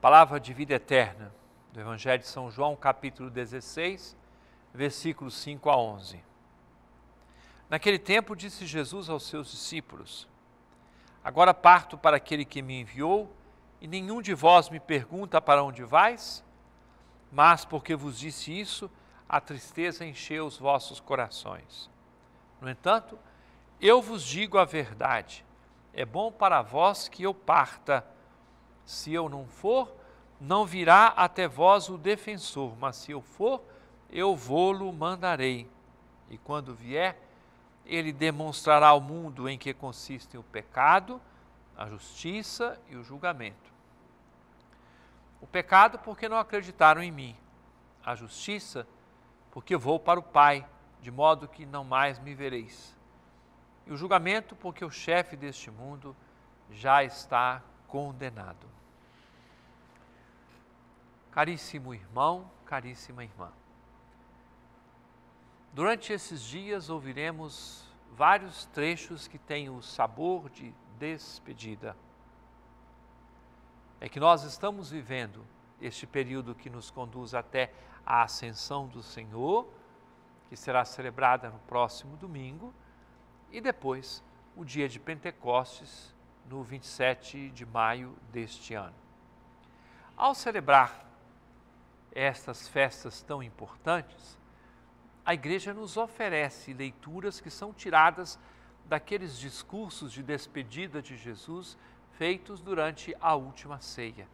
Palavra de vida eterna do Evangelho de São João, capítulo 16, versículos 5 a 11. Naquele tempo disse Jesus aos seus discípulos: Agora parto para aquele que me enviou, e nenhum de vós me pergunta para onde vais, mas porque vos disse isso, a tristeza encheu os vossos corações. No entanto, eu vos digo a verdade: é bom para vós que eu parta se eu não for, não virá até vós o defensor, mas se eu for, eu vou-lo mandarei. E quando vier, ele demonstrará ao mundo em que consistem o pecado, a justiça e o julgamento. O pecado, porque não acreditaram em mim. A justiça, porque vou para o Pai, de modo que não mais me vereis. E o julgamento, porque o chefe deste mundo já está condenado. Caríssimo irmão, caríssima irmã, durante esses dias ouviremos vários trechos que têm o sabor de despedida. É que nós estamos vivendo este período que nos conduz até a ascensão do Senhor, que será celebrada no próximo domingo, e depois o dia de Pentecostes, no 27 de maio deste ano. Ao celebrar estas festas tão importantes, a igreja nos oferece leituras que são tiradas daqueles discursos de despedida de Jesus feitos durante a última ceia.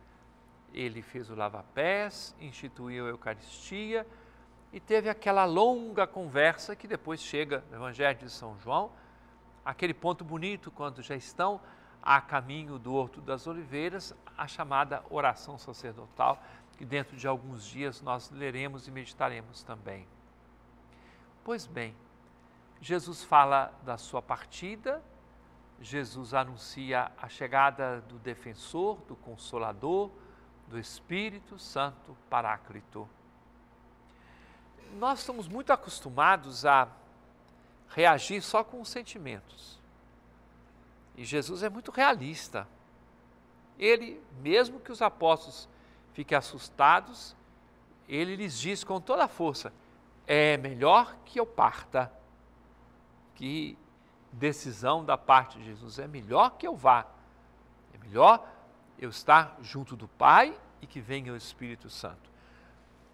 Ele fez o lava-pés, instituiu a Eucaristia e teve aquela longa conversa que depois chega no Evangelho de São João, aquele ponto bonito quando já estão a caminho do Horto das Oliveiras, a chamada oração sacerdotal, que dentro de alguns dias nós leremos e meditaremos também. Pois bem, Jesus fala da sua partida, Jesus anuncia a chegada do defensor, do consolador, do Espírito Santo Paráclito. Nós estamos muito acostumados a reagir só com os sentimentos. E Jesus é muito realista. Ele, mesmo que os apóstolos fiquem assustados, ele lhes diz com toda a força: é melhor que eu parta. Que decisão da parte de Jesus: é melhor que eu vá, é melhor eu estar junto do Pai e que venha o Espírito Santo.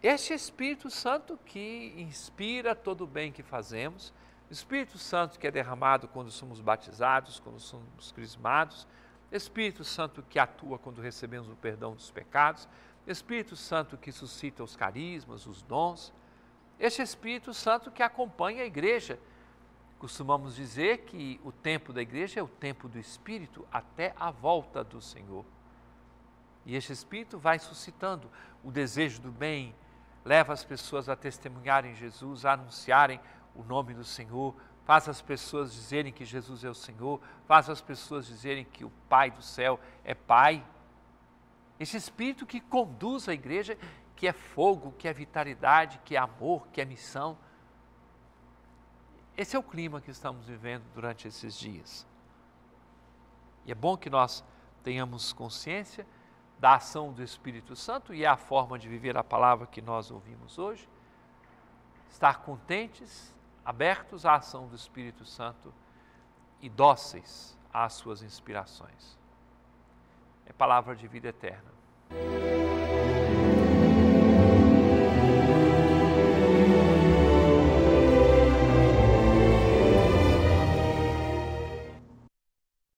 Este Espírito Santo que inspira todo o bem que fazemos, Espírito Santo que é derramado quando somos batizados, quando somos crismados, Espírito Santo que atua quando recebemos o perdão dos pecados, Espírito Santo que suscita os carismas, os dons, este Espírito Santo que acompanha a igreja. Costumamos dizer que o tempo da igreja é o tempo do Espírito até a volta do Senhor. E este Espírito vai suscitando o desejo do bem, leva as pessoas a testemunharem Jesus, a anunciarem o nome do Senhor, faça as pessoas dizerem que Jesus é o Senhor, faça as pessoas dizerem que o Pai do céu é Pai. Esse espírito que conduz a igreja, que é fogo, que é vitalidade, que é amor, que é missão. Esse é o clima que estamos vivendo durante esses dias. E é bom que nós tenhamos consciência da ação do Espírito Santo e a forma de viver a palavra que nós ouvimos hoje. Estar contentes, abertos à ação do Espírito Santo e dóceis às suas inspirações. É palavra de vida eterna.